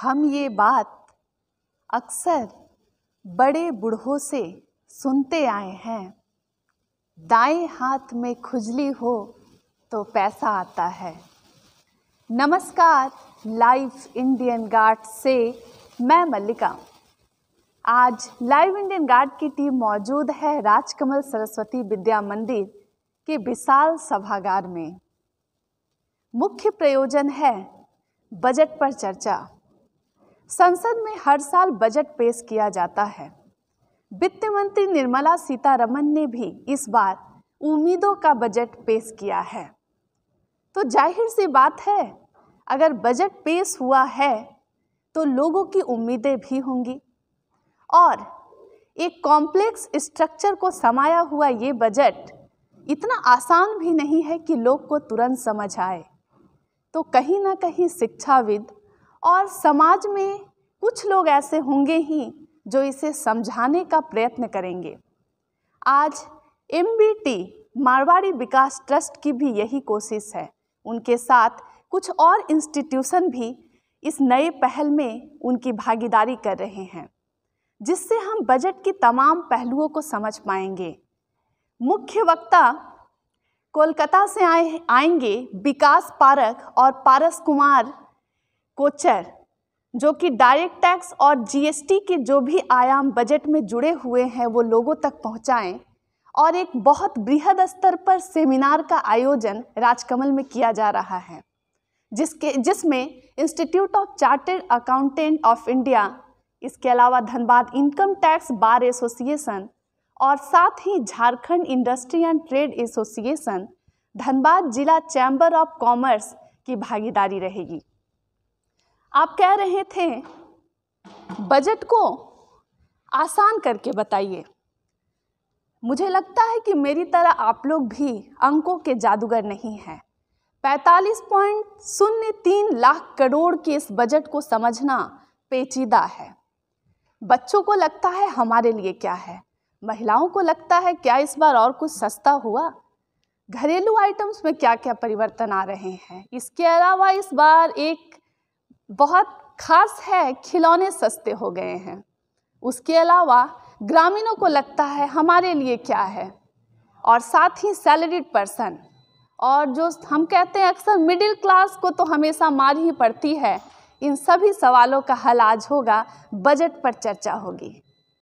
हम ये बात अक्सर बड़े बूढ़ों से सुनते आए हैं दाएं हाथ में खुजली हो तो पैसा आता है नमस्कार लाइव इंडियन गार्ड से मैं मल्लिका आज लाइव इंडियन गार्ड की टीम मौजूद है राजकमल सरस्वती विद्या मंदिर के विशाल सभागार में मुख्य प्रयोजन है बजट पर चर्चा संसद में हर साल बजट पेश किया जाता है वित्त मंत्री निर्मला सीतारमन ने भी इस बार उम्मीदों का बजट पेश किया है तो जाहिर सी बात है अगर बजट पेश हुआ है तो लोगों की उम्मीदें भी होंगी और एक कॉम्प्लेक्स स्ट्रक्चर को समाया हुआ ये बजट इतना आसान भी नहीं है कि लोग को तुरंत समझ आए तो कहीं ना कहीं शिक्षाविद और समाज में कुछ लोग ऐसे होंगे ही जो इसे समझाने का प्रयत्न करेंगे आज एम मारवाड़ी विकास ट्रस्ट की भी यही कोशिश है उनके साथ कुछ और इंस्टीट्यूशन भी इस नए पहल में उनकी भागीदारी कर रहे हैं जिससे हम बजट की तमाम पहलुओं को समझ पाएंगे मुख्य वक्ता कोलकाता से आए आएंगे विकास पारक और पारस कुमार कोचर जो कि डायरेक्ट टैक्स और जीएसटी के जो भी आयाम बजट में जुड़े हुए हैं वो लोगों तक पहुंचाएं और एक बहुत बृहद स्तर पर सेमिनार का आयोजन राजकमल में किया जा रहा है जिसके जिसमें institute of chartered accountant of India इसके अलावा Dhanbad income tax bar association और साथ ही Jharkhand industry and trade association Dhanbad जिला चैम्बर ऑफ कॉमर्स की भागीदारी रहेगी आप कह रहे थे बजट को आसान करके बताइए मुझे लगता है कि मेरी तरह आप लोग भी अंकों के जादूगर नहीं हैं पैंतालीस पॉइंट शून्य तीन लाख करोड़ के इस बजट को समझना पेचीदा है बच्चों को लगता है हमारे लिए क्या है महिलाओं को लगता है क्या इस बार और कुछ सस्ता हुआ घरेलू आइटम्स में क्या क्या परिवर्तन आ रहे हैं इसके अलावा इस बार एक बहुत खास है खिलौने सस्ते हो गए हैं उसके अलावा ग्रामीणों को लगता है हमारे लिए क्या है और साथ ही सैलरीड पर्सन और जो हम कहते हैं अक्सर मिडिल क्लास को तो हमेशा मार ही पड़ती है इन सभी सवालों का हल आज होगा बजट पर चर्चा होगी